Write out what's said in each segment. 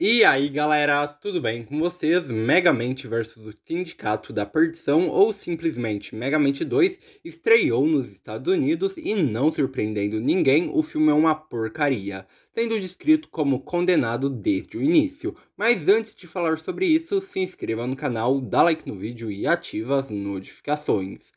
E aí galera, tudo bem com vocês? Megamente vs o Sindicato da Perdição, ou simplesmente Megamente 2, estreou nos Estados Unidos e, não surpreendendo ninguém, o filme é uma porcaria, sendo descrito como condenado desde o início. Mas antes de falar sobre isso, se inscreva no canal, dá like no vídeo e ativa as notificações.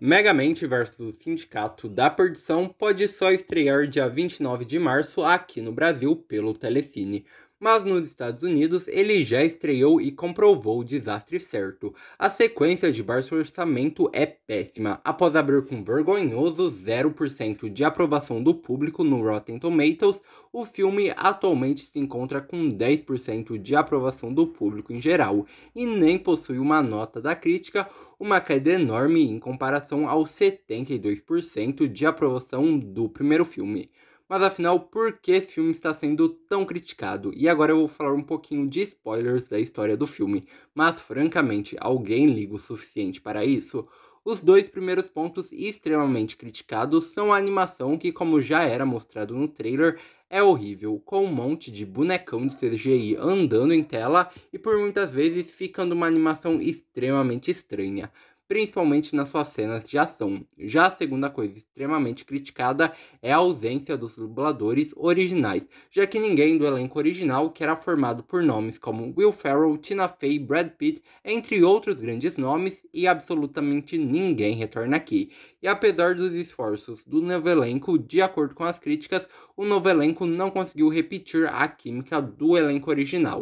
Megamente vs Sindicato da Perdição pode só estrear dia 29 de março aqui no Brasil pelo Telecine mas nos Estados Unidos ele já estreou e comprovou o desastre certo. A sequência de baixo orçamento é péssima. Após abrir com vergonhoso 0% de aprovação do público no Rotten Tomatoes, o filme atualmente se encontra com 10% de aprovação do público em geral e nem possui uma nota da crítica, uma queda enorme em comparação aos 72% de aprovação do primeiro filme. Mas afinal, por que esse filme está sendo tão criticado? E agora eu vou falar um pouquinho de spoilers da história do filme, mas francamente, alguém liga o suficiente para isso? Os dois primeiros pontos extremamente criticados são a animação, que, como já era mostrado no trailer, é horrível, com um monte de bonecão de CGI andando em tela e por muitas vezes ficando uma animação extremamente estranha principalmente nas suas cenas de ação. Já a segunda coisa extremamente criticada é a ausência dos dubladores originais, já que ninguém do elenco original, que era formado por nomes como Will Ferrell, Tina Fey, Brad Pitt, entre outros grandes nomes, e absolutamente ninguém retorna aqui. E apesar dos esforços do novo elenco, de acordo com as críticas, o novo elenco não conseguiu repetir a química do elenco original.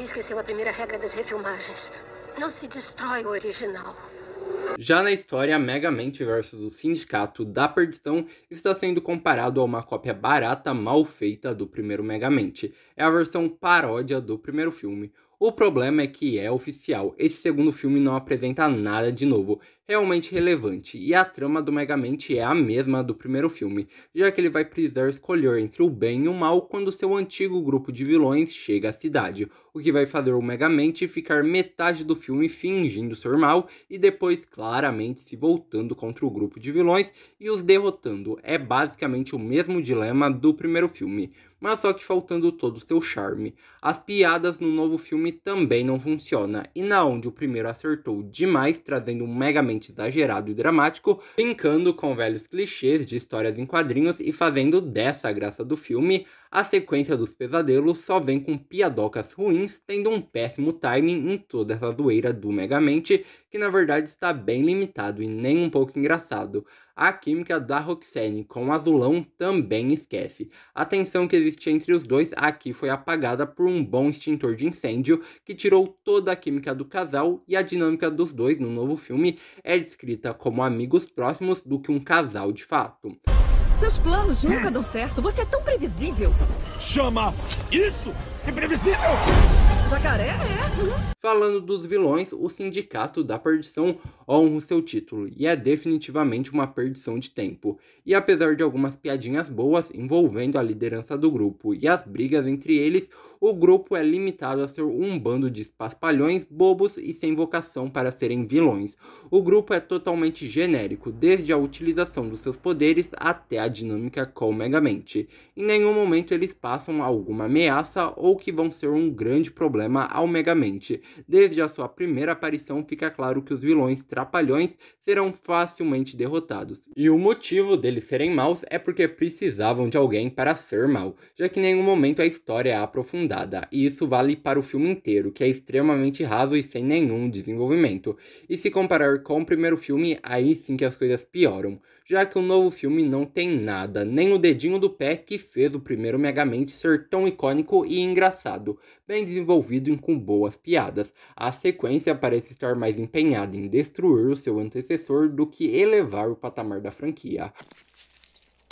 Esqueceu a primeira regra das refilmagens. Não se destrói o original. Já na história, Megamente vs o Sindicato da Perdição está sendo comparado a uma cópia barata mal feita do primeiro Megamente. É a versão paródia do primeiro filme. O problema é que é oficial, esse segundo filme não apresenta nada de novo, realmente relevante, e a trama do Megamente é a mesma do primeiro filme, já que ele vai precisar escolher entre o bem e o mal quando seu antigo grupo de vilões chega à cidade o que vai fazer o Megamente ficar metade do filme fingindo ser mal e depois claramente se voltando contra o grupo de vilões e os derrotando. É basicamente o mesmo dilema do primeiro filme, mas só que faltando todo o seu charme. As piadas no novo filme também não funcionam, e na onde o primeiro acertou demais, trazendo um Megamente exagerado e dramático, brincando com velhos clichês de histórias em quadrinhos e fazendo dessa graça do filme a sequência dos pesadelos só vem com piadocas ruins, tendo um péssimo timing em toda essa zoeira do Megamente, que na verdade está bem limitado e nem um pouco engraçado. A química da Roxane com o Azulão também esquece. A tensão que existia entre os dois aqui foi apagada por um bom extintor de incêndio, que tirou toda a química do casal e a dinâmica dos dois no novo filme é descrita como amigos próximos do que um casal de fato. Seus planos nunca dão certo. Você é tão previsível. Chama isso? Imprevisível? Jacaré é. Falando dos vilões, o Sindicato da Perdição honra seu título e é definitivamente uma perdição de tempo. E apesar de algumas piadinhas boas envolvendo a liderança do grupo e as brigas entre eles, o grupo é limitado a ser um bando de espaspalhões, bobos e sem vocação para serem vilões. O grupo é totalmente genérico, desde a utilização dos seus poderes até a dinâmica com Megamente. Em nenhum momento eles passam alguma ameaça ou que vão ser um grande problema problema ao Megamente. Desde a sua primeira aparição, fica claro que os vilões trapalhões serão facilmente derrotados. E o motivo deles serem maus é porque precisavam de alguém para ser mal, já que em nenhum momento a história é aprofundada, e isso vale para o filme inteiro, que é extremamente raso e sem nenhum desenvolvimento. E se comparar com o primeiro filme, aí sim que as coisas pioram, já que o novo filme não tem nada, nem o dedinho do pé que fez o primeiro Megamente ser tão icônico e engraçado, bem desenvolvido envolvido com boas piadas. A sequência parece estar mais empenhada em destruir o seu antecessor do que elevar o patamar da franquia.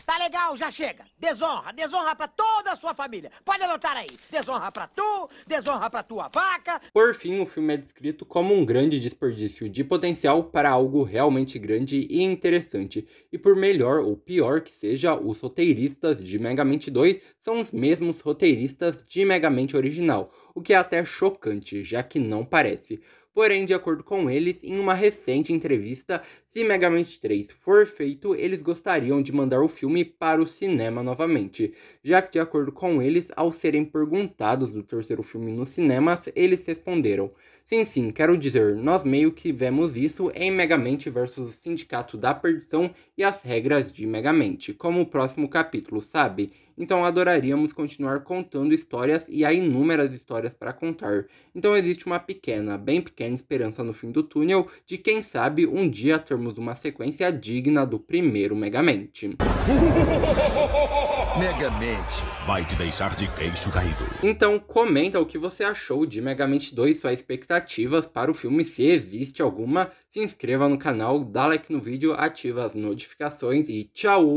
Tá legal, já chega. Desonra, desonra pra toda a sua família. Pode anotar aí. Desonra pra tu, desonra pra tua vaca. Por fim, o filme é descrito como um grande desperdício de potencial para algo realmente grande e interessante. E por melhor ou pior que seja, os roteiristas de Megamente 2 são os mesmos roteiristas de Megamente original, o que é até chocante, já que não parece. Porém, de acordo com eles, em uma recente entrevista, se Mega Man 3 for feito, eles gostariam de mandar o filme para o cinema novamente, já que, de acordo com eles, ao serem perguntados do terceiro filme nos cinemas, eles responderam. Sim, sim, quero dizer, nós meio que vemos isso em Megamente versus o Sindicato da Perdição e as regras de Megamente, como o próximo capítulo, sabe? Então adoraríamos continuar contando histórias e há inúmeras histórias para contar. Então existe uma pequena, bem pequena esperança no fim do túnel de quem sabe um dia termos uma sequência digna do primeiro Megamente. Megamente vai te deixar de queixo caído. Então, comenta o que você achou de Megamente 2, suas expectativas para o filme, se existe alguma. Se inscreva no canal, dá like no vídeo, ativa as notificações e tchau!